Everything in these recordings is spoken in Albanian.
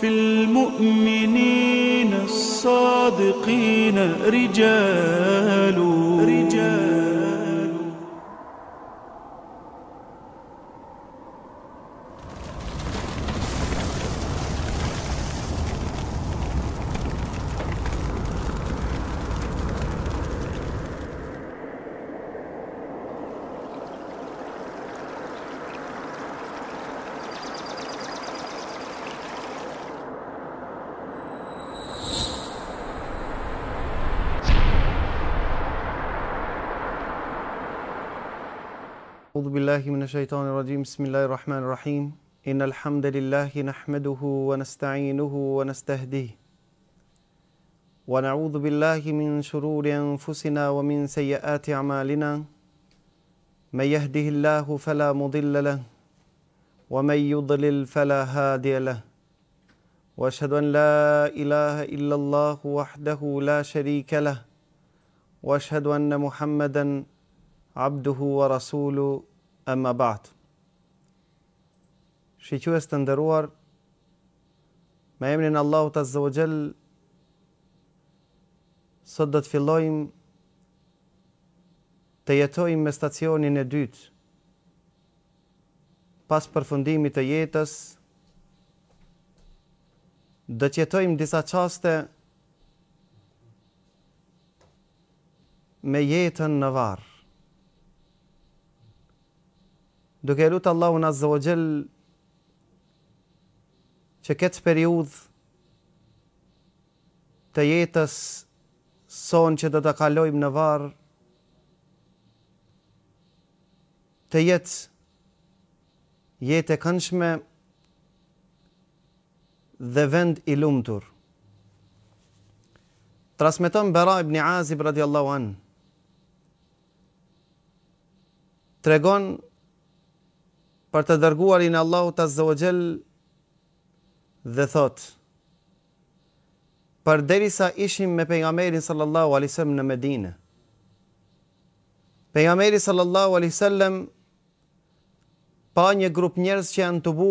في المؤمنين الصادقين رجال الشيطان الرجيم بسم الله الرحمن الرحيم إن الحمد لله نحمده ونستعينه ونستهديه ونعوذ بالله من شرور أنفسنا ومن سيئات أعمالنا من يهده الله فلا مضل له ومن يضلل فلا هادي له واشهد ان لا اله الا الله وحده لا شريك له واشهد ان محمدا عبده ورسوله më ba'd. Shiques të nderuar, me emrin e Allahut Azza wa sot do të fillojmë të jetojmë me stacionin e dytë. Pas përfundimit të jetës, do të jetojmë disa çaste me jetën në varë. duke e lutë Allahun Azza wa Gjell që këtë periud të jetës son që dhe të kalojmë në varë të jetë jetë e kënshme dhe vend i lumëtur Trasmeton Bera ibn Azib radiallahu anë Tregon për të dërguarin Allahu të zëvëgjel dhe thot, për deri sa ishim me pengamerin sallallahu alisem në Medine, pengamerin sallallahu alisem pa një grup njerës që janë të bu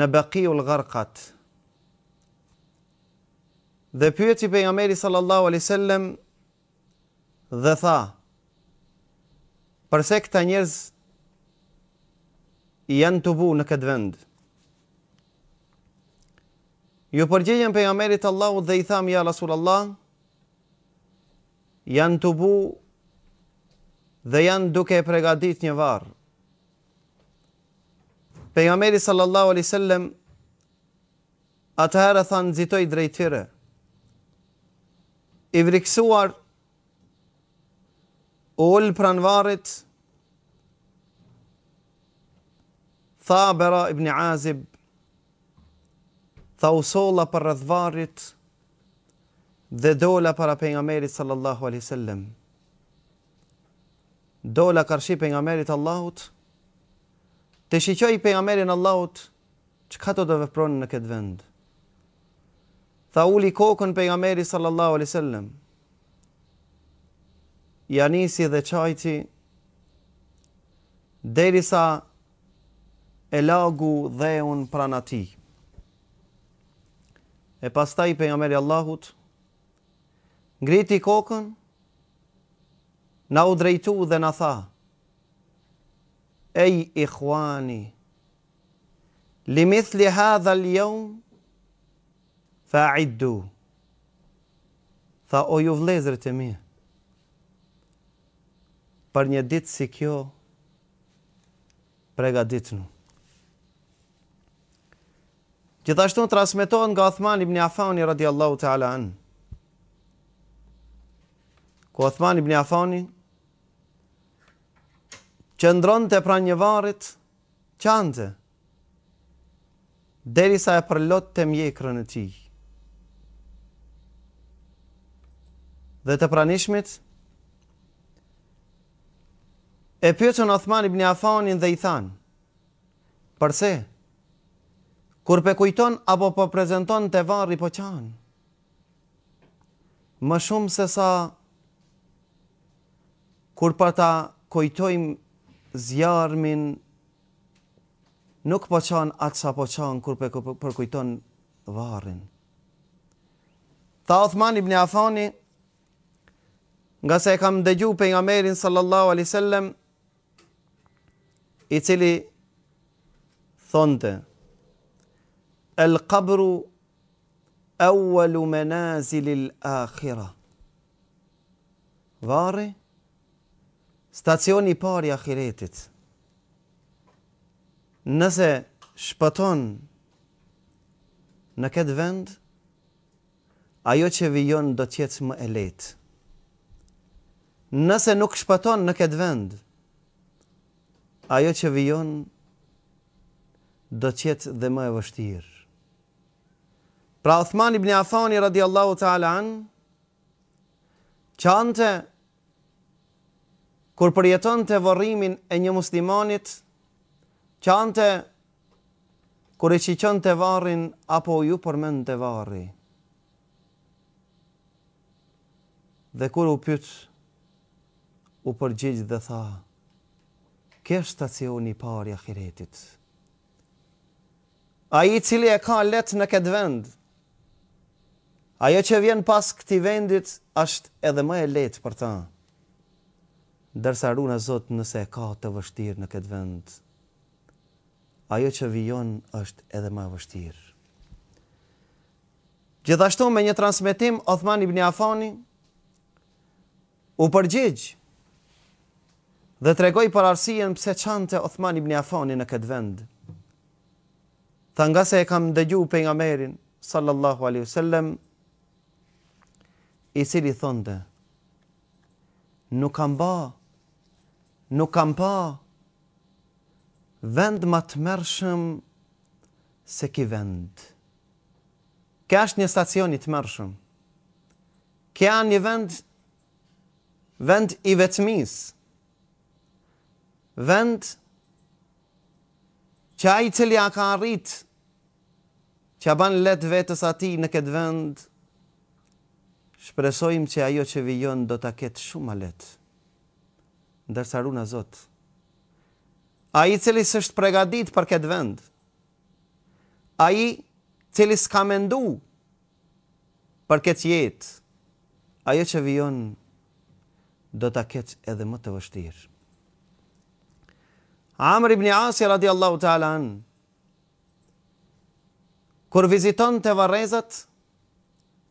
në bëkiju lë Dhe pyët që pengamerin sallallahu alisem dhe tha, përse këta njerës janë të bu në këtë vend. Ju përgjegjen për jamerit Allahu dhe i thamë ja Rasul Allah, janë të bu dhe janë duke e pregadit një varë. Për jamerit sallallahu alisallem, atëherë thanë zitoj drejtire, i vriksuar, u ullë pranvarit, Tha Bera ibn Azib, tha usolla për rëdhvarit dhe dola para për nga merit sallallahu aleyhi sallam. Dola kërshi për nga merit Allahut, të shiqoj për nga merit Allahut, që ka të dhe vëpronë në këtë vend. Tha uli kokën për nga merit sallallahu aleyhi sallam. Janisi dhe qajti, deri sa e lagu dhe unë prana ti. E pastaj për nga meri Allahut, ngriti kokën, na u drejtu dhe na tha, ej i khuani, limith li hadha ljom, fa iddu, tha o ju vlezrët e mi, për një ditë si kjo, prega ditë Gjithashtu në trasmeton nga Othman ibn Afani radiallahu ta'ala anë. Ku Othman ibn Afani që ndronë të pra një varit qante deri sa e përlot të mje e ti. Dhe të pranishmit e pjëtën Othman ibn Afanin dhe i thanë përse? Përse? kur pe kujton apo po prezenton të varri po qanë. Më shumë se sa kur pa ta kujtojmë zjarëmin nuk po qanë atë sa po qanë kur pe përkujton varrin. Tha Othman ibn Afani nga se e kam dëgju për nga merin sallallahu alisallem i cili thonte El qabru awwalu manazil al akhirah. Varri stacioni i parë i ahiretit. Nëse shpëton në këtë vend, ajo që vijon do të jetë më e lehtë. Nëse nuk shpëton në këtë vend, ajo që vijon do të jetë dhe më e vështirë. Pra Uthman ibn Afani radiallahu ta'ala an, qante, kur përjeton të vërimin e një muslimanit, qante, kur e qiqon të varin, apo ju përmen të vari. Dhe kur u pyth, u përgjigj dhe tha, kërë stacioni parja khiretit. A i cili e ka let në këtë vendë, Ajo që vjen pas këti vendit, ashtë edhe më e letë për ta. Dërsa ru në Zotë nëse ka të vështirë në këtë vend, ajo që vijon është edhe më e vështirë. Gjithashtu me një transmitim, Othman ibn Afani u përgjigjë dhe të regoj për arsien pëse qante Othman ibn Afani në këtë vend. Tha nga se e kam dëgju për nga merin, sallallahu aleyhi sallam, i cili thonte nuk kam ba nuk kam pa vend ma të mërshëm se ki vend kja është një stacion i të mërshëm kja një vend vend i vetëmis vend që a i cili a ka arrit që a ban let vetës ati në këtë vendë, në këtë vend shpresojmë që ajo që vijon do të ketë shumë alet. Ndërsa runa Zot, Ai i cilis është pregadit për këtë vend, Ai i cilis ka mendu për këtë jetë, ajo që vijon do të ketë edhe më të vështirë. Amr ibn Asi radiallahu ta'ala anë, kur viziton të varezat,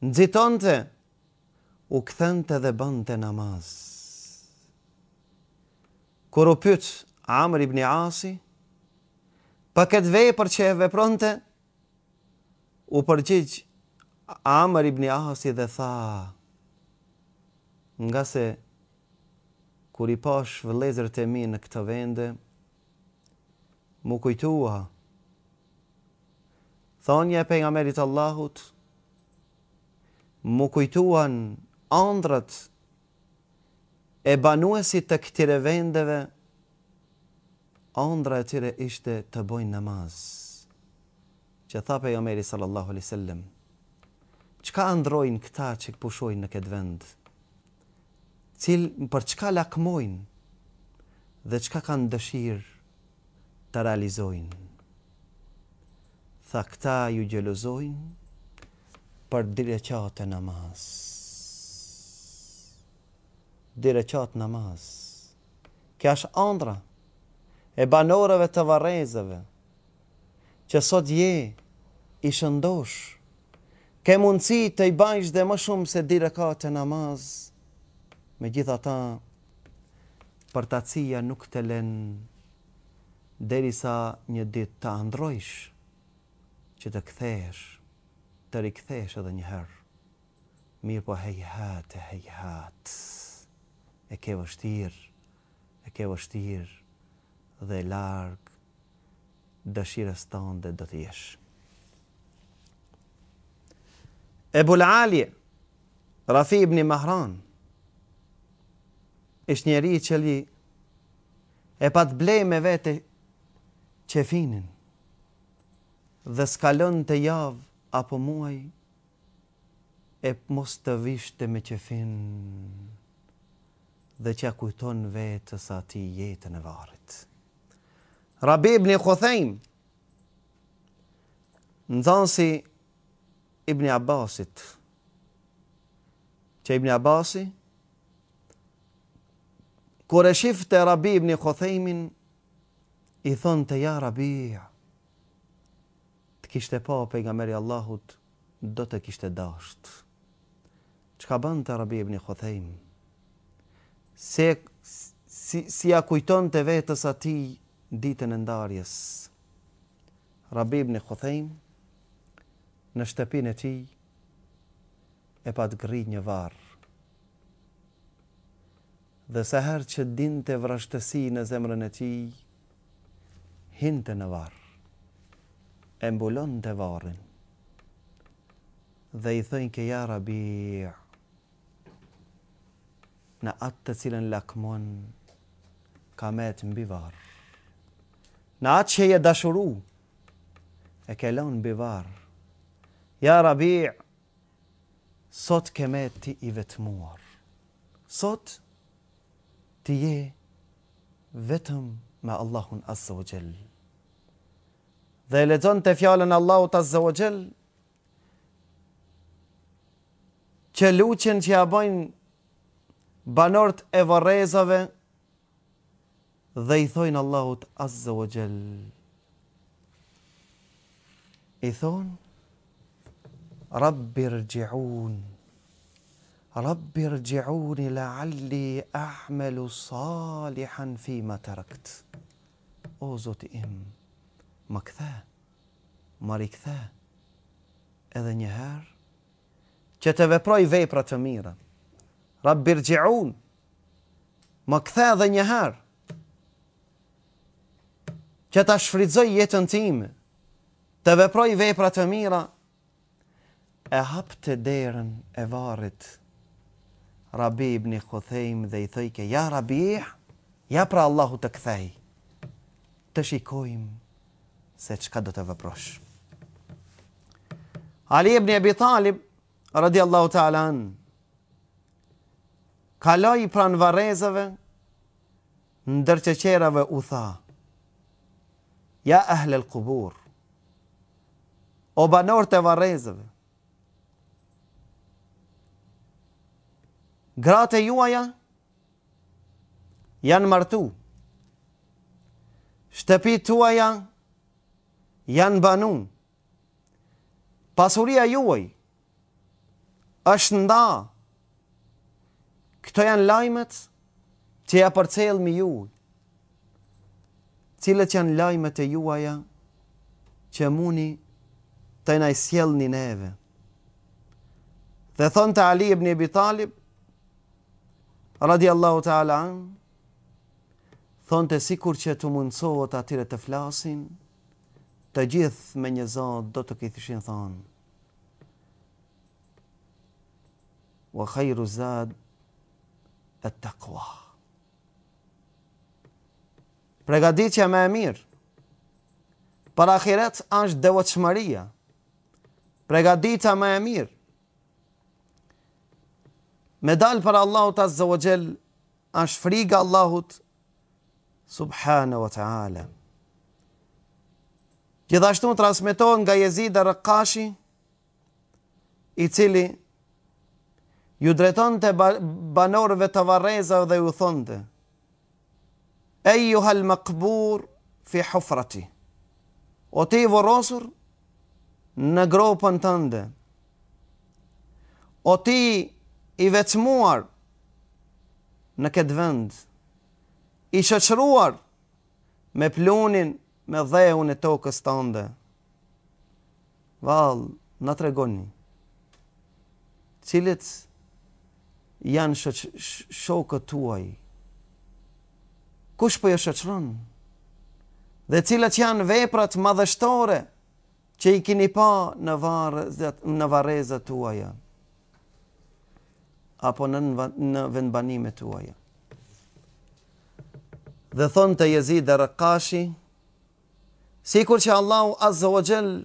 nëziton të u këthën të dhe bënd të namaz. Kër u pëtë Amr ibn Asi, pa këtë vej për që e vepronte, u përgjigjë Amr ibn Asi dhe tha, nga se kër i pash vëlezër të mi në këtë vende, mu kujtua, thonje për nga merit Allahut, mu kujtuan andrat e banuesit të këtire vendeve, andra e tyre ishte të bojnë namaz. Që thape jo meri sallallahu alisallem, qka androjnë këta që këpushojnë në këtë vend? Cil, për qka lakmojnë dhe qka kanë dëshirë të realizojnë? Tha këta ju gjelozojnë për dire qate namazë dyre qatë namaz. është andra e banoreve të varezëve që sot je i shëndosh, ke mundësi të i bajsh dhe më shumë se dyre ka namaz me gjitha ta për të nuk të len dheri sa një dit të androjsh që të këthesh, të rikëthesh edhe njëherë. Mirë po hejhatë, hejhatë e ke vështirë, e ke vështirë dhe largë dëshirës tonë dhe do të jesh. Ebul Ali, Rafi ibn i Mahran, ishtë njeri që li e pat blej me vete që dhe skalon të jav apo muaj e mos të vishte me që dhe që kujton vetë sa ti jetën e varit. Rabib një këthejm, në zansi Ibni Abbasit, që Ibni Abbasi, kër e shifë të Rabib një këthejmin, i thonë të ja Rabia, të kishte pa për nga meri Allahut, do të kishte dashtë. Që ka bënd të Rabib një këthejmi? se si, si ja kujton të vetës ati ditën e ndarjes. Rabib në këthejmë, në shtëpin e ti, e pa të gri një varë. Dhe seherë që din të vrashtësi në zemrën e ti, hinte në varë, mbulon të varën, dhe i thënë këja rabirë, në atë të cilën lakmon, ka me të mbivar. Në atë që je dashuru, e ke mbi mbivar. Ja rabi, sot ke me ti i vetëmuar. Sot ti je vetëm me Allahun Azza wa Dhe e lexon te fjalën Allahut Azza wa Jall që luqen që ja bojnë, banort e varrezave dhe i thojnë Allahut Azza wa Jall I thonë, Rabbi rgjiun, Rabbi rgjiun i la alli ahmelu salihan fi ma të rëkt O zoti im, ma këthe, ma rikëthe, edhe njëherë, që të veproj vej të mirën, Rabbir gjeun, më këthe dhe njëherë, që të shfridzoj jetën tim, të veproj vepra të mira, e hap të derën e varit, rabi i bëni këthejm dhe i thëjke, ja rabi i, ja pra Allahu të këthej, të shikojmë se qka do të veprosh. Ali i bëni Talib, bitalib, rëdi Allahu ta'lan, kalai pran varrezave ndër të qerave u tha ja ahlel qubur o banor te varrezave gratë juaja janë martu shtëpi tuaja, janë banu pasuria juaj është nda këto janë lajmet që ja përcel mi ju cilët janë lajmet e juaja që muni të nëjë sjell një neve dhe thonë të Ali ibn Ebi Talib radiallahu ta'ala thonë të sikur që të mundësot atire të flasin të gjithë me një zot do të këthishin thonë wa khairu zadë e të kua. Pregaditja me e mirë, për akiret është dhe voçmëria. Pregaditja me e mirë, me dalë për Allahut asë dhe është friga Allahut, subhanë vë të Gjithashtu në transmiton nga jezida rëkashi, i cili, i cili, ju drejton të banorëve të vareza dhe ju thonde, e ju hal më fi hofrati, o ti i vorosur në gropën të ndë, o ti i vetëmuar në këtë vend, i qëqruar me plunin me dhehun e tokës të ndë, Valë, në tregoni, cilit janë shokët tuaj? Kush për po jë jo shëqërën? Dhe cilat janë veprat madhështore që i kini pa në, varëzat, në varezat tuaja? Apo në, në vendbanime tuaja? Dhe thonë të jezi dhe rëkashi, si kur që Allahu azzë o gjellë,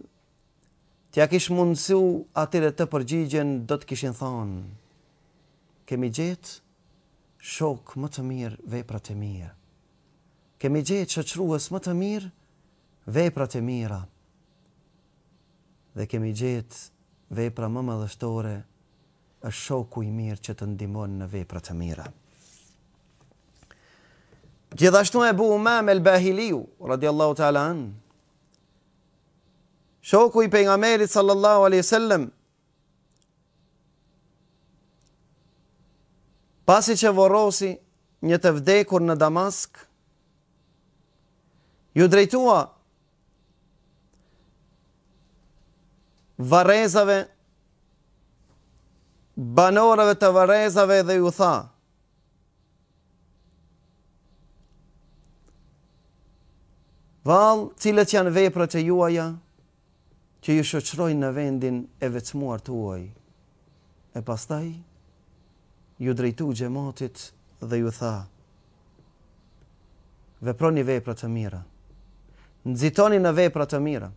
t'ja kish mundësu atire të përgjigjen, do kishin thonë kemi gjetë shok më të mirë veprat e mija. Kemi gjetë qëqruës më të mirë veprat e mira. Dhe kemi gjetë vepra më më dështore, është shoku i mirë që të ndimon në veprat e mira. Gjithashtu e bu umam el Bahiliu, radiallahu ta'ala anë, shoku i pengamerit sallallahu aleyhi sallam, Pasi që vorosi një të vdekur në Damask, ju drejtua varezave, banorëve të varezave dhe ju tha, valë cilët janë vepra që juaja, që ju shëqrojnë në vendin e vecmuar të uaj, e pastaj, e pastaj, ju drejtu gjemotit dhe ju tha, veproni vepra të mira, nëzitoni në vepra të mira,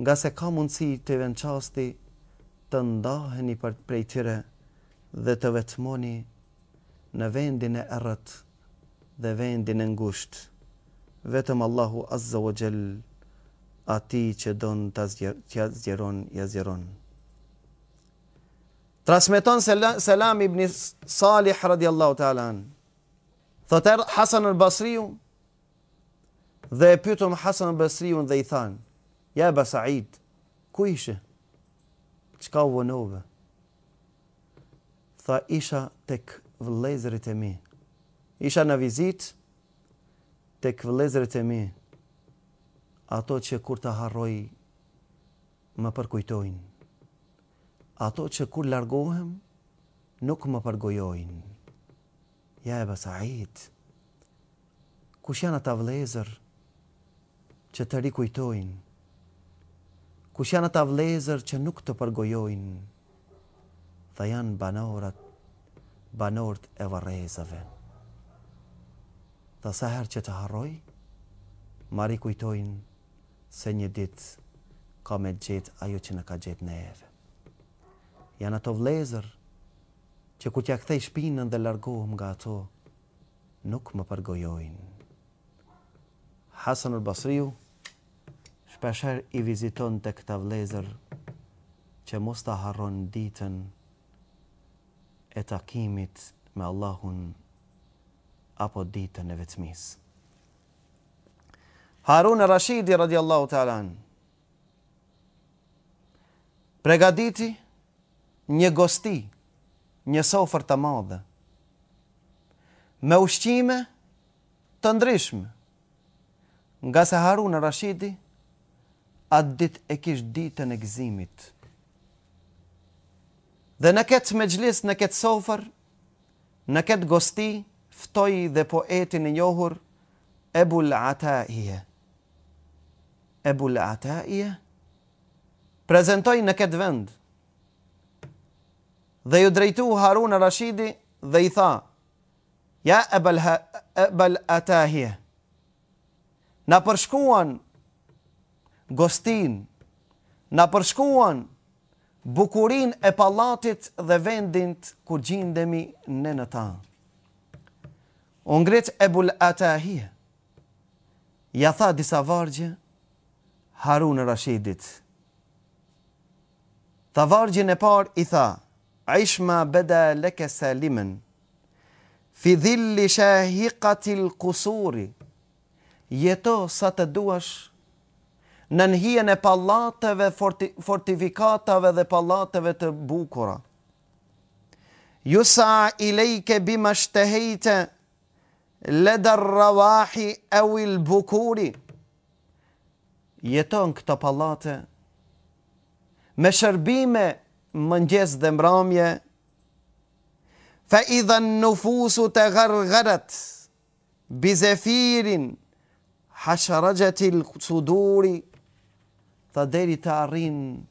nga se ka mundësi të venqasti të ndaheni për prej tyre dhe të vetmoni në vendin e erët dhe vendin e ngusht, vetëm Allahu Azza o Gjell, ati që donë të zgjeron, jazgjeron. Ja Transmeton Selam, ibn Salih radiallahu ta'ala an. Thot er, Hasan al Basriu dhe e pytëm Hasan al Basriu dhe i than, ja e basa ku ishe? Qka u vënove? Tha isha të këvëlezërit e mi. Isha në vizit të këvëlezërit e mi. Ato që kur të harroj më përkujtojnë ato që kur largohem, nuk më përgojojnë. Ja e basajit, kush janë ata vlezër që të rikujtojnë, kush janë ata vlezër që nuk të përgojojnë, dhe janë banorat, banort e varezave. Dhe saher që të harroj, ma rikujtojnë se një dit ka me gjithë ajo që në ka gjithë në eve janë ato vlezër që ku t'ja kthej shpinën dhe largohëm nga ato, nuk më përgojojnë. Hasanul Basriu shpesher i viziton të këta vlezër që mos të harron ditën e takimit me Allahun apo ditën e vetëmis. Harun e Rashidi radiallahu talan pregaditi një gosti, një sofër të madhe, me ushqime të ndryshme, nga se haru në Rashidi, atë dit e kish ditën e gzimit. Dhe në ketë me gjlis, në ketë sofër, në ketë gosti, ftoj dhe poetin e njohur, Ebu l'Ataje. Ebu l'Ataje prezentoj në ketë vendë, dhe ju drejtu Harun e Rashidi dhe i tha, ja e bel, ha, e bel atahje, na përshkuan gostin, na përshkuan bukurin e palatit dhe vendint ku gjindemi në në ta. Ungrit e bul atahje, ja tha disa vargje Harun e Rashidit. Ta vargjën e par i tha, Aishma beda leke salimen. Fi dhilli shahikatil kusuri. Jeto sa të duash në nënhien e palateve, forti, fortifikatave dhe palateve të bukura. Jusa i lejke bima shtehejte, ledar ravahi e wil bukuri. Jeto në këto palate, me shërbime منجز دمرامية فإذا النفوس تغرغرت بزفير حشرجة الصدور تدري تارين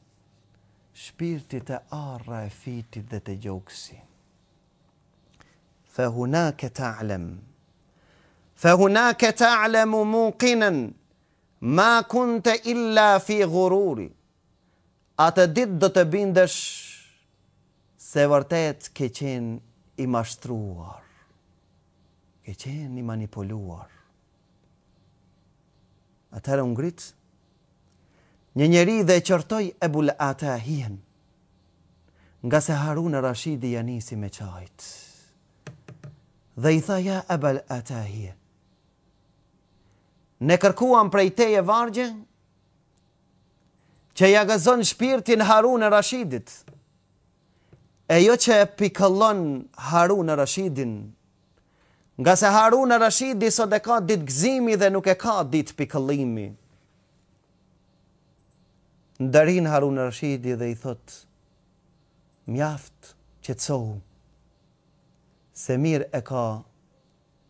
شبيرت تأرى في تدت فهناك تعلم فهناك تعلم موقنا ما كنت إلا في غروري atë ditë do të bindesh se vërtet ke qenë i mashtruar ke qenë i manipuluar atëherë unë gritë, një njeri dhe e qërtoj e bulë ata hien nga se haru në rashidi janisi me qajtë, dhe i thaja e bulë ata hien ne kërkuam prej teje vargjën që ja gëzon shpirtin Harun e Rashidit, e jo që e pikëllon Harun e Rashidin, nga se Harun e Rashidi sot e ka ditë gzimi dhe nuk e ka ditë pikëllimi. Ndërin Harun e Rashidi dhe i thot, mjaft që të sohu, se mirë e ka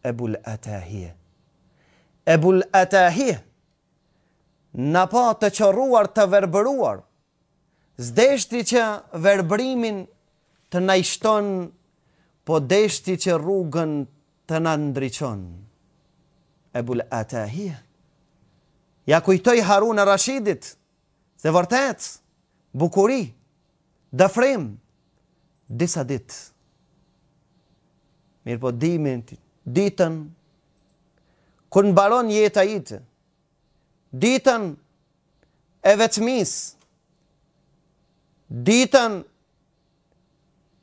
ebul atahie. Ebul atahie, në pa të qëruar të verbëruar, zdeshti që verbrimin të najshton, po deshti që rrugën të na ndriçon. E bulë Ja kujtoj Harun Arashidit, rashidit, se vërtet, bukuri, dëfrim, disa dit. Mirë po ditën, kënë baron jetë a ditën e vetëmis, ditën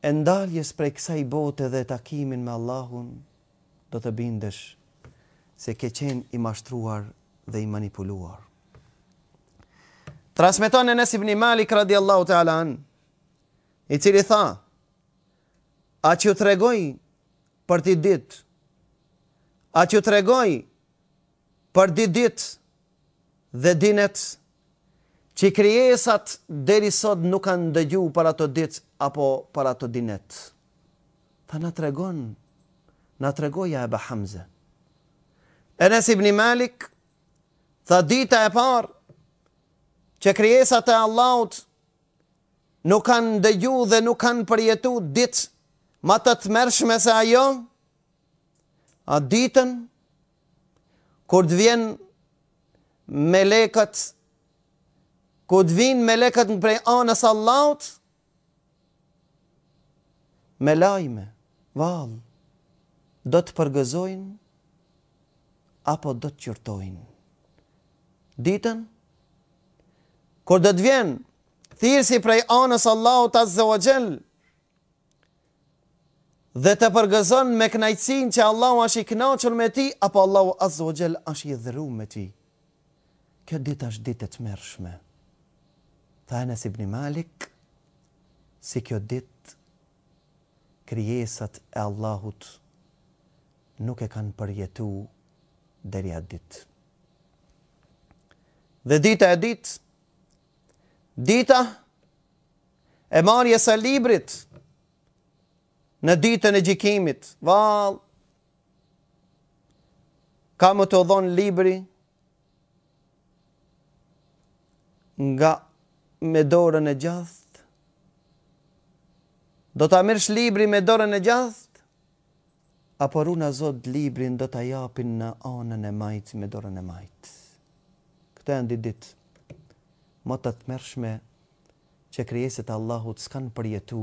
e ndaljes prej kësa i bote dhe takimin me Allahun, do të bindesh se ke qenë i mashtruar dhe i manipuluar. Transmeton e nësib një malik radi Allahu të alan, i cili tha, a që të regoj për ti ditë, a që të regoj për ti ditë, dhe dinet që krijesat deri sot nuk kanë dëgju për ato ditë apo për ato dinet. Tha na tregon, na tregoja e Bahamze. E nësib një malik, tha dita e parë, që krijesat e Allahut nuk kanë dëgju dhe nuk kanë përjetu ditë ma të të mërshme se ajo, a ditën, kur të vjenë melekët, ku të vinë melekët në prej anës Allahut, me lajme, valë, do të përgëzojnë, apo do të qërtojnë. Ditën, kur do të vjenë, thirë si prej anës Allahut asë dhe o gjellë, dhe të përgëzon me knajcin që Allahu ashtë i knaqën me ti, apo Allahu asë dhe ashtë i dhëru me ti kjo dit është dit e të mërshme. Tha e nësib një malik, si kjo dit, kryesat e Allahut nuk e kanë përjetu dherja atë dit. Dhe dita e dit, dita e marjes e librit në ditën e gjikimit, valë, ka më të odhonë libri, nga me dorën e gjast? Do të amirsh libri me dorën e gjast? Apo runa zot libri në do të japin në anën e majtë me dorën e majtë Këtë e ndi dit, më të të mershme që kriesit Allahut s'kanë përjetu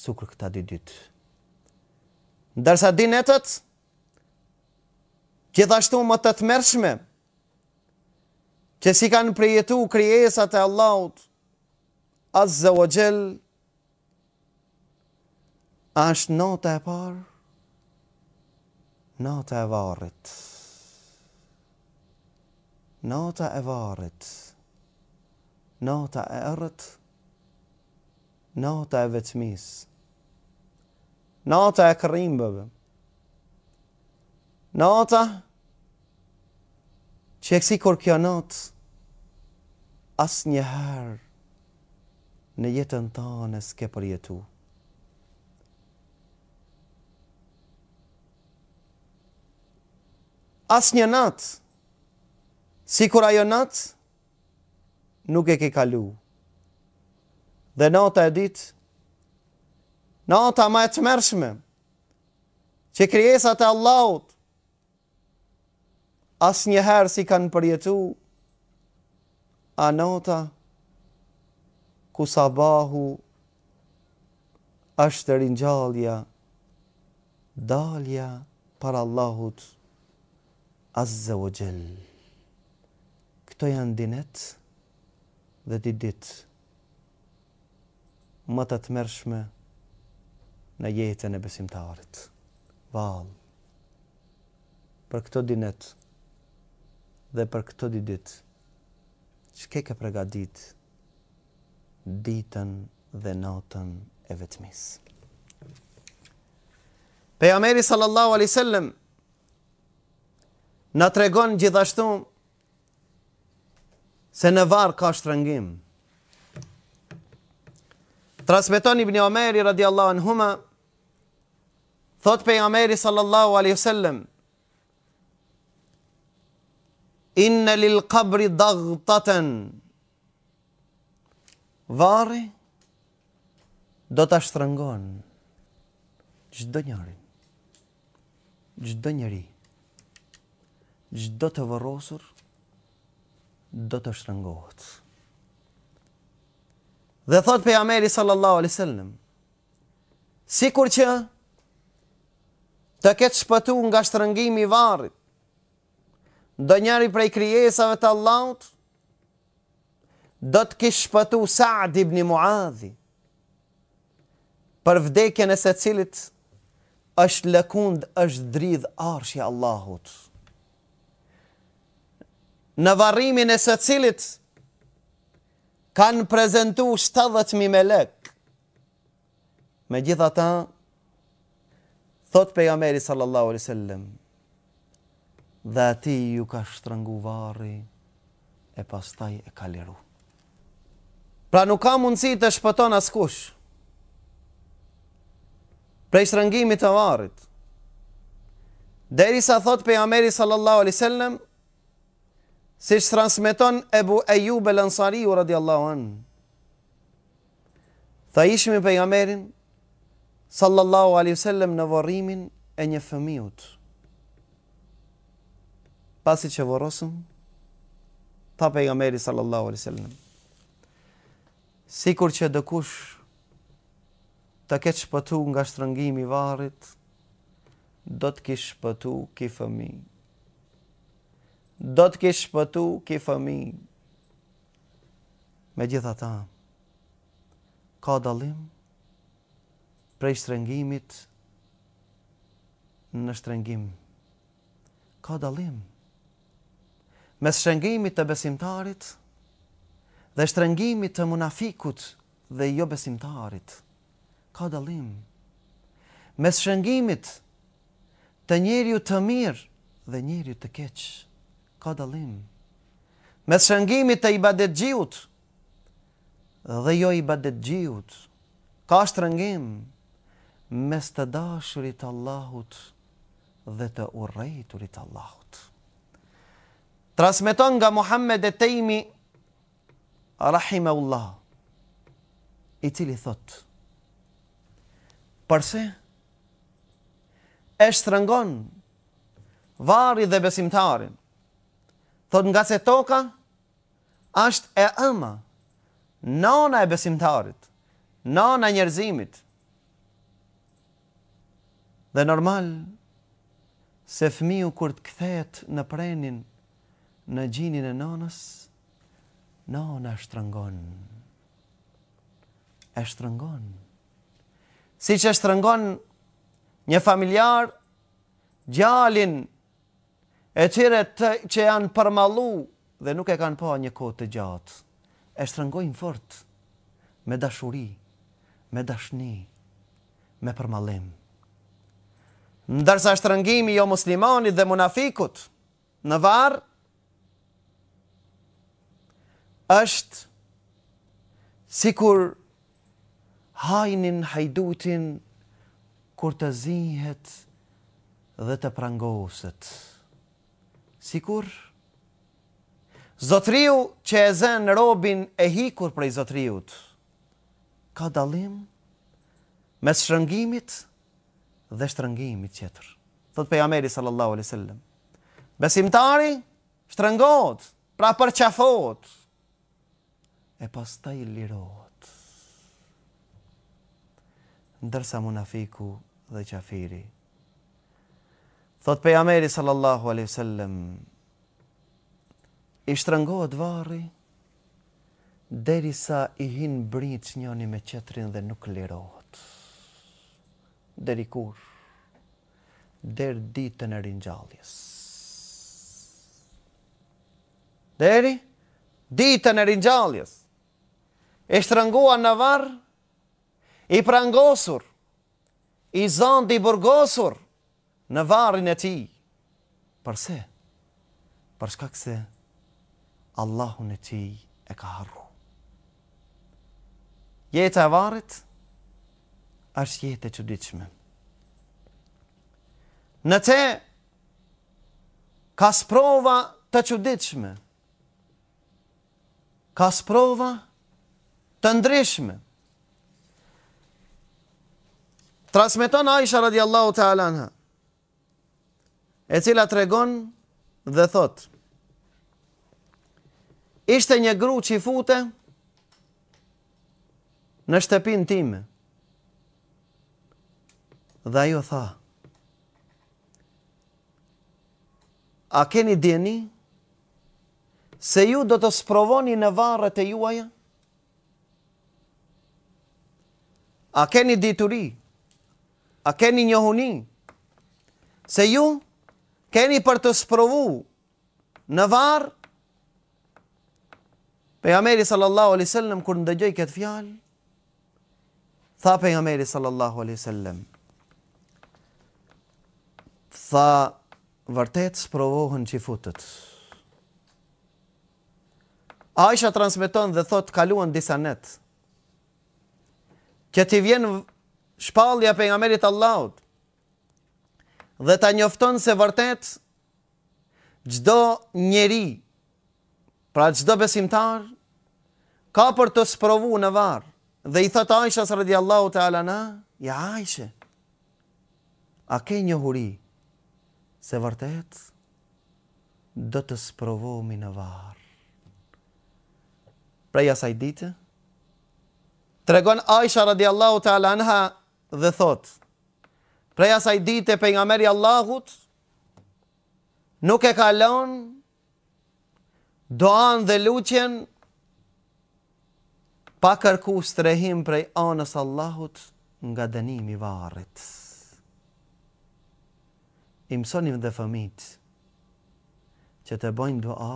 sukur këta dit dit. Ndërsa dinetët, gjithashtu më të të mershme, që si kanë prejetu kryesat e Allahut, asë zë o gjellë, është nëte e parë, nëte e varët. Nëte e varët. Nëte e erët. Nëte e vetëmisë. Nëte e kërimbëve. Nëte e kërimbëve që eksi kur kjo not, asë herë në jetën ta në s'ke përjetu. Asë një natë, si kur ajo natë, nuk e ke kalu. Dhe nata e ditë, nata ma e të mërshme, që kryesat e Allahut, as njëherë si kanë përjetu anota ku sabahu është të rinjallja, dalja për Allahut azze o gjellë. Këto janë dinet dhe di dit më të të mërshme në jetën e besimtarit. Val, për këto dinetë, dhe për këto dy ditë çka ke dit, ditën dhe natën e vetmis Pejgamberi sallallahu alaihi wasallam na tregon gjithashtu se në varë ka shtrëngim Transmeton Ibn Omeri radiallahu anhuma Thot pejgamberi sallallahu alaihi wasallam Inna lil qabri dagtatan. Varri do ta shtrëngon çdo njeri. Çdo njeri. Çdo të varrosur do të shtrëngohet. Dhe thot pejgamberi sallallahu alaihi wasallam, sikur që të ketë shpëtu nga shtrëngimi i varrit, do njëri prej krijesave të Allahut, do të kishë shpëtu Saad ibn Muadhi, për vdekjen e cilit është lëkund, është dridh i Allahut. Në varimin e se cilit kanë prezentu 70.000 me lek. Me gjitha ta, thot jameri sallallahu alai dhe ati ju ka shtrëngu varri, e pastaj e ka liru. Pra nuk ka mundësi të shpëton askush, prej shtrëngimit të varrit, deri sa thot për jameri sallallahu alisallem, si shtransmeton Ebu Ejub e Lansariu, radiallahu anë, tha ishmi për jamerin, sallallahu wasallam në vërimin e një fëmiut, pasi që vorosëm, ta pejgamberi sallallahu alaihi sallam. Sikur që dëkush të ketë shpëtu nga shtrëngimi varit, do të ki shpëtu ki fëmi. Do të ki shpëtu ki fëmi. Me gjitha ta, ka dalim prej shtrëngimit në shtrëngim. Ka dalim mes shëngimit të besimtarit dhe shtrëngimit të munafikut dhe jo besimtarit. Ka dalim. Mes shëngimit të njeri të mirë dhe njeri të keqë. Ka dalim. Mes shëngimit të i badet gjiut dhe jo i badet gjiut. Ka shtrëngim mes të dashurit Allahut dhe të urejturit Allahut. Transmeton nga Muhammed e Tejmi, Rahim e Allah, i cili thot, përse, e shtrëngon, vari dhe besimtarin, thot nga se toka, ashtë e ëma, nana e besimtarit, nana njerëzimit, dhe normal, se fmiu kur të këthet në prenin, në gjinin e nanës, nana e shtrëngon. E shtrëngon. Si që shtrëngon një familjar, gjalin e tyre të, që janë përmalu dhe nuk e kanë pa një kote të gjatë. E shtrëngojnë fort, me dashuri, me dashni, me përmalim. Ndërsa shtrëngimi jo muslimanit dhe munafikut, në varë, është sikur hajnin hajdutin kur të zihet dhe të prangoset. Sikur zotriu që e zën robin e hikur prej zotriut ka dalim me shrëngimit dhe shtrëngimit qëtër. Thot pe Ameri sallallahu alesillem. Besimtari shtrëngot, pra përqafot, e pas ta i lirot. Ndërsa munafiku dhe qafiri. Thot pe jameri sallallahu alaihi sallem, i shtrëngohet varri, deri sa i hin brinjit që njëni me qetrin dhe nuk lirot. Deri kur? Deri ditën e rinjalljes. Deri? Ditën e rinjalljes e shtrëngua në varë, i prangosur, i zandë i burgosur në varën e ti. Përse? Përshka këse Allahun e ti e ka harru. Jete e varët është jete që diqme. Në te ka sprova të që diqme. Ka sprova të që diqme të ndreshme. Transmeton Aisha radiallahu ta'ala nha, e cila të regon dhe thot, ishte një gru që i fute në shtepin time, dhe ajo tha, a keni djeni se ju do të sprovoni në varët e juaja? A keni dituri? A keni njohuni? Se ju keni për të sprovu në varë Për jameri sallallahu alisallem, kër ndëgjoj këtë fjalë, tha për jameri sallallahu alisallem, tha vërtet së provohën që i futët. A isha transmiton dhe thot kaluan disa netë, që t'i vjen shpallja për nga merit Allahot dhe t'a njofton se vërtet, gjdo njeri, pra gjdo besimtar, ka për të sprovu në varë, dhe i thët Aisha së rëdi Allahu e alana, ja Aisha, a ke një huri, se vërtet, do të sprovu mi në varë. Preja sa ditë, tregon Aisha radiallahu ta'ala anha dhe thot, preja saj dite për nga meri Allahut, nuk e kalon, doan dhe luqen, pa kërku strehim prej anës Allahut nga dënimi varët. Imsonim dhe fëmit, që të bojnë dua,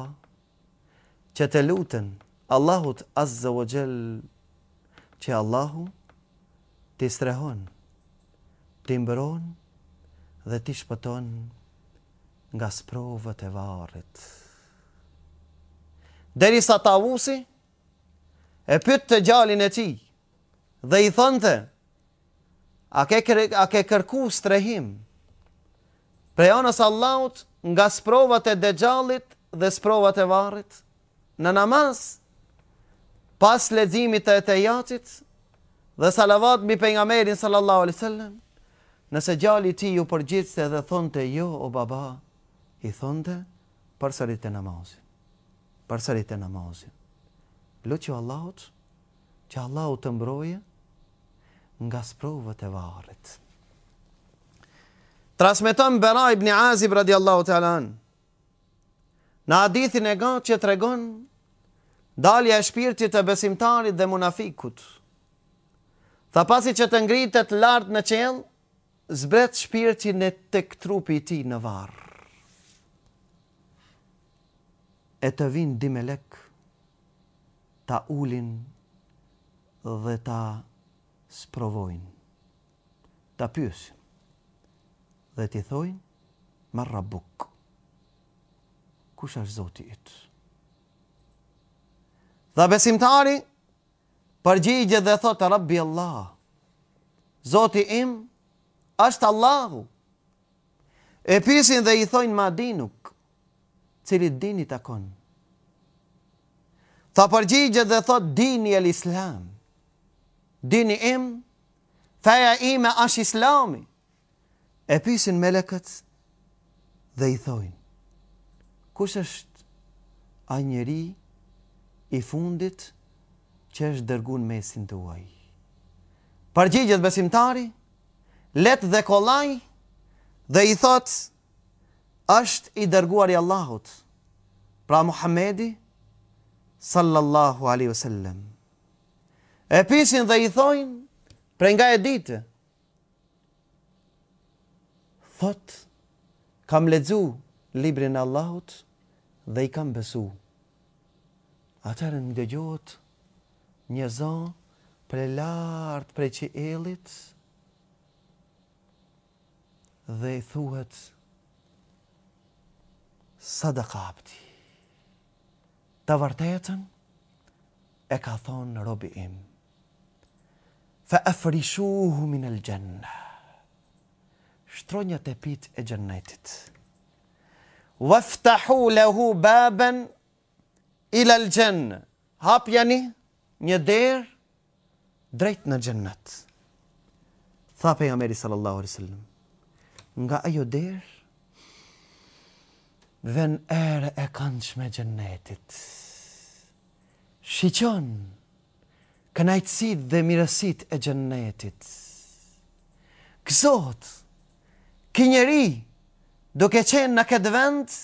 që të lutën, Allahut azze o gjellë, që Allahu t'i strehon, t'i mbron dhe t'i shpëton nga sprovët e varit. Deri sa ta usi, e pytë të gjallin e ti dhe i thonte, a ke, a ke kërku strehim? Prejonës Allahut nga sprovët e gjallit dhe sprovët e varit, në namazë, pas ledzimit të jacit dhe salavat mi për nga merin sallallahu alesallem, nëse gjali ti ju përgjithse dhe thonte jo o baba, i thonte për sërit e namazin. Për sërit e namazin. Lëqë Allahot, që Allahot të mbroje nga sprovët e varët. Trasmeton Bera ibn Azib radiallahu talan, në adithin e ga që të regonë, dalja e shpirtit të besimtarit dhe munafikut. Tha pasi që të ngritet lartë në qenë, zbret shpirtin e të këtrupi ti në varë. E të vinë dimelek, ta ulin dhe ta sprovojnë, ta pysin dhe ti thojnë marra bukë. Kush është zotit? Dhe besimtari përgjigje dhe thot të rabbi Allah. Zoti im, ashtë Allahu. E pisin dhe i thojnë ma dinuk, cili dini të konë. Tha përgjigje dhe thot dini e l'islam. Dini im, feja ime e ashtë islami. E pisin me lëkët dhe i thojnë. Kush është a njeri i fundit që është dërgun mesin të uaj. Përgjigjët besimtari, let dhe kolaj, dhe i thot, është i dërguar i Allahut, pra Muhammedi, sallallahu alaihi wasallam. E pisin dhe i thojnë, pre nga e ditë, thot, kam ledzu librin Allahut, dhe i kam besu. Atërë në dhe një zonë për e lartë për e që elit dhe i thuhet sa dhe kapti. Të vartetën e ka thonë në robi im. Fa e frishuhu minë lë gjenë. Shtronjët e pit e gjenëtit. Waftahu lehu babën ila al jann hap yani një der drejt në xhennet tha pejgamberi sallallahu alaihi wasallam nga ajo der ven ere e kanëshme xhennetit shiqon kënajtësit dhe mirësit e xhennetit gëzot që duke do qenë në këtë vend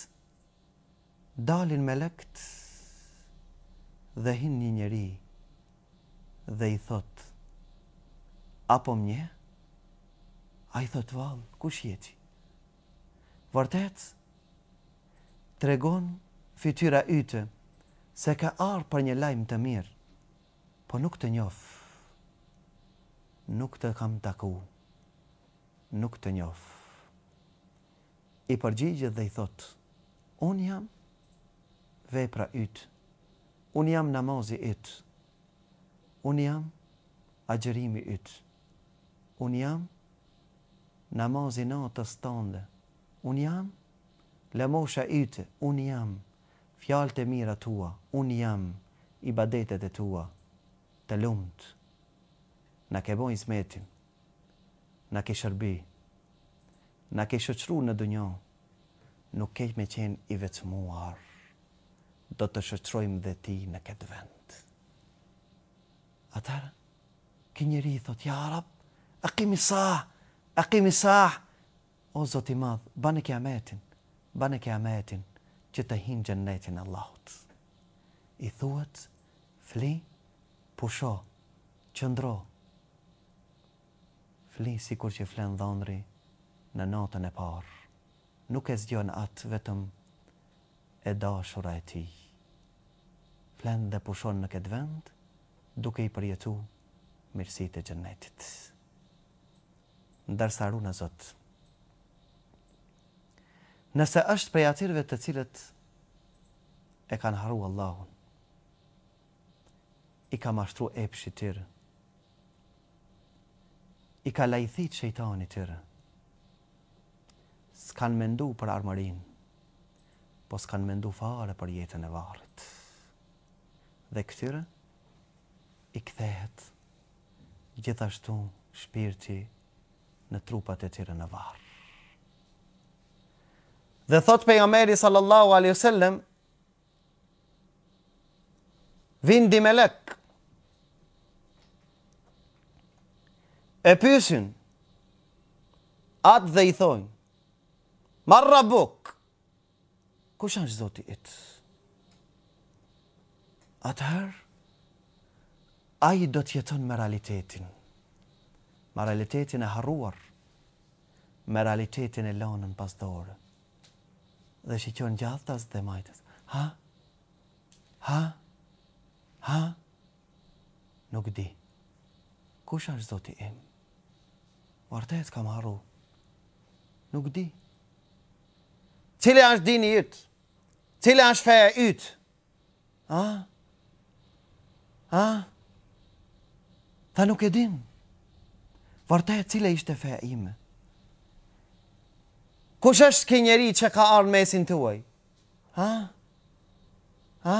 dalin me lekë Dhe hin një njeri dhe i thot, apo më a i thot valë, ku shjeti? Vërtet, të regon fytyra ytë, se ka arë për një lajmë të mirë, po nuk të njofë, nuk të kam taku, nuk të njofë. I përgjigjet dhe i thot, unë jam vepra ytë. Unë jam namazi itë. Unë jam agjerimi itë. Unë jam namazi në të stande. Unë jam lëmosha itë. Unë jam fjalë e mira tua. Unë jam i badetet e tua të lumët. Në kebojnë smetim. Në ke shërbi. Në ke shëqru në dënjo. Nuk ke me qenë i vetëmuar do të shëqrojmë dhe ti në këtë vend. Atërë, kë njëri i thotë, ja Arab, a kimi sah, a kimi sah, o zoti madhë, banë kja metin, banë kja metin, që të hinë gjennetin Allahut. I thuet fli, pusho, qëndro, fli si kur që flenë dhondri në notën e parë, nuk e zgjon atë vetëm e dashura e tij flen dhe pushon në këtë vend, duke i përjetu mirësit e gjennetit. Ndërsa ru në zotë, nëse është prej atyrëve të cilët e kanë haru Allahun, i ka mashtru epshi tërë, i ka lajthit shejtani tërë, s'kanë mendu për armërin, po s'kanë mendu fare për jetën e varët dhe këtyre i kthehet gjithashtu shpirti në trupat e tyre në varr. Dhe thot pejgamberi sallallahu alaihi wasallam vin di melek e pyesin atë dhe i thonë Marrabuk, kush është zoti i tij? atëherë, aji do të jeton me realitetin, me realitetin e harruar, me realitetin e lonën pas dhore, dhe që qënë dhe majtës, ha, ha, ha, nuk di, kush është zoti im, vartet kam haru, nuk di, cilë është dini jëtë, cilë është feja jëtë, ha, ha, A? Tha nuk e din. Vërtaj e cile ishte feja ime. Kush është ke njeri që ka arë mesin të uaj? A?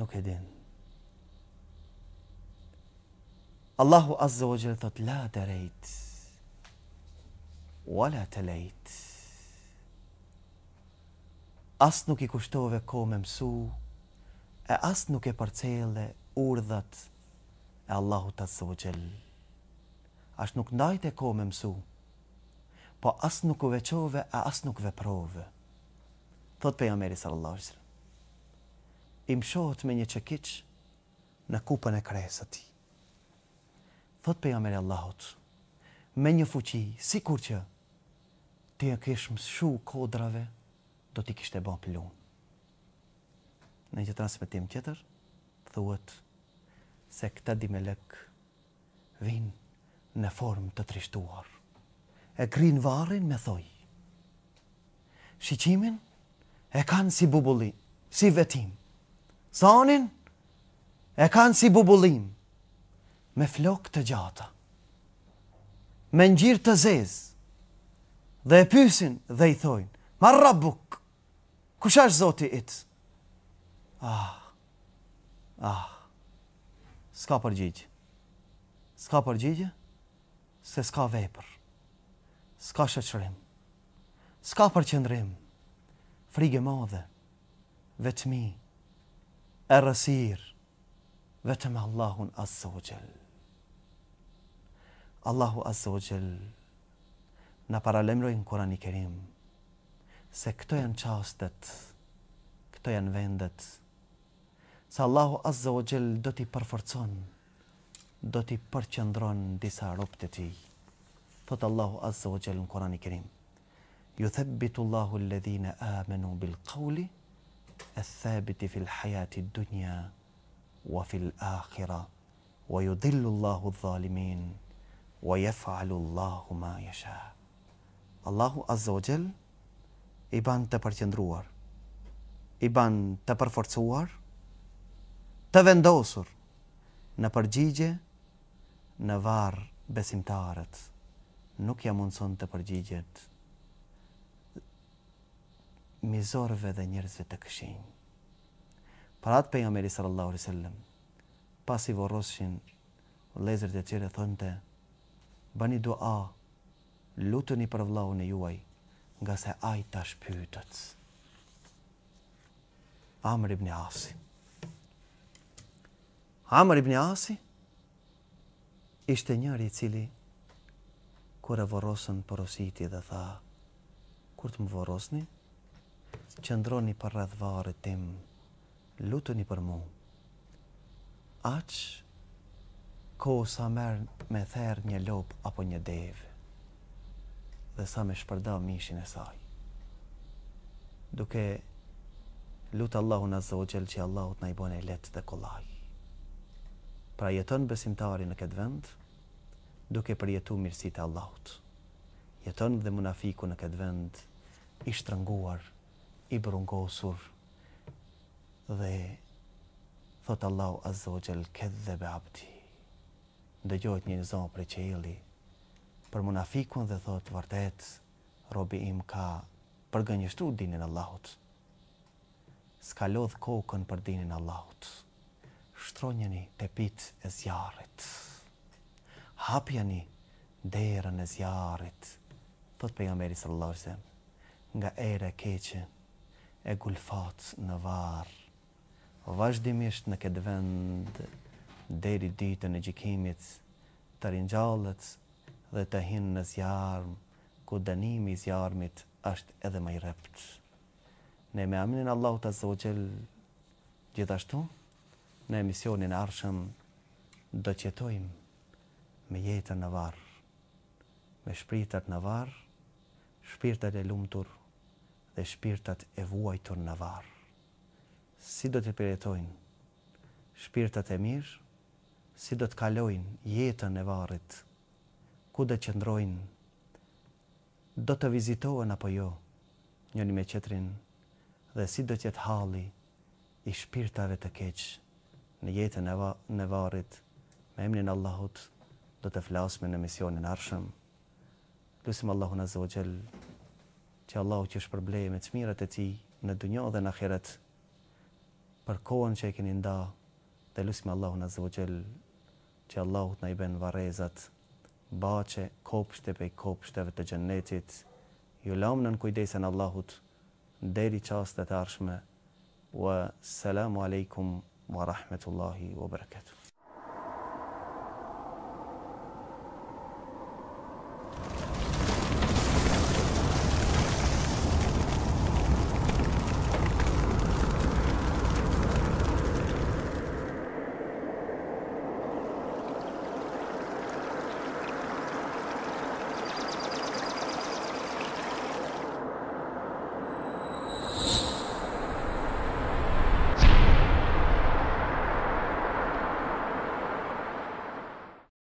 Nuk e din. Allahu azze o gjelë thot, la të rejt, wa la të lejt. As nuk i kushtove ko me mësu, e asë nuk e përcele urdhët e Allahu të të sëvëgjel. Ashë nuk ndajt e ko me mësu, po asë nuk u veqove e asë nuk veprove. Thot për jam eri sallallajzër. Im shohët me një qëkic në kupën e kresët. ti. Thot për jam eri Allahot, me një fuqi, si kur që ti e kishë shu kodrave, do t'i kishte bën pëllun në një transmitim tjetër, thuhet se këta dimelek vinë në formë të trishtuar. E krinë varin me thoj. Shqimin e kanë si bubulli, si vetim. Sanin e kanë si bubullim me flok të gjata, me njërë të zezë, dhe e pysin dhe i thojnë, marra buk, kush është zoti itë? Ah, ah, s'ka përgjigjë. S'ka përgjigjë, se s'ka vepër. S'ka shëqërim. S'ka përqëndrim. Frigë madhe, vetëmi, e rësirë, vetëm Allahun Azogjel. Allahu Azogjel në paralemrojnë kurani kerim, se këto janë qastet, këto janë vendet, Sa Allahu azza wa gjell do t'i përforcon, do t'i përqëndron disa ropët e ti. Thotë Allahu azza wa gjell në Korani Kerim, ju thebbitu Allahu lëdhina amenu bil qawli, e thebiti fil hajati dunja, wa fil akhira, wa ju dhillu Allahu dhalimin, wa jefa'lu Allahu ma jesha. Allahu azza wa gjell i ban të përqëndruar, i ban të përforcuar, të vendosur në përgjigje në varë besimtarët nuk ja mundëson të përgjigjet mizorve dhe njerëzve të këshin. Për atë për nga meri sallallahu rësillem, pas i voroshin lezër të qire thënte, bani dua, lutu për vlau në juaj, nga se ajta shpytët. Amr ibn Asim, Amr ibn Asi ishte njëri i cili kur e vorrosën porositi dhe tha kur të më vorrosni qëndroni për rreth varrit tim lutuni për mua aq ko sa merë me therë një lopë apo një devë dhe sa me shpërda mishin e saj. Duke lutë Allahu në zogjel që Allahu të i e letë dhe kolaj pra jeton besimtari në këtë vend duke përjetu mirësit e Allahut. Jeton dhe munafiku në këtë vend i shtrënguar, i brungosur dhe thot Allahu azogjel këtë dhe be abdi. Dhe gjojt një zonë për qëjeli për munafikun dhe thot vërtet robi im ka përgënjështu dinin Allahut. Ska lodhë kokën për dinin Allahut. Ska lodhë kokën për dinin Allahut shtronjeni pepit e zjarit. Hapjeni derën e zjarit, thot për nga meri së lëllëse, nga ere keqe e gulfat në varë. Vajzdimisht në këtë vend, deri ditën e gjikimit, të rinjallët dhe të hinë në zjarëm, ku dënimi zjarëmit është edhe maj rëptë. Ne me aminin Allah të zogjel gjithashtu, në emisionin arshëm do të jetojmë me jetën në varr, me shpirtat në varr, shpirtat e lumtur dhe shpirtat e vuajtur në varr. Si do të përjetojnë shpirtat e mirë, si do të kalojnë jetën e varrit, ku do të qëndrojnë? Do të vizitohen apo jo? Njëri me qetrin dhe si do të jetë halli i shpirtave të keqë në jetën e va, në me emrin e Allahut do të flasme në misionin arshëm lusim Allahu na që Allahu që shpërblej me të mirat e ti në dunja dhe në akhirat për kohën që e keni nda dhe lusim Allahu na që Allahu në i bën varrezat baçe kopshte pe kopshteve të gjennetit, ju lëmë në kujdesin e Allahut deri çastet e arshme wa salamu alaikum ورحمة الله وبركاته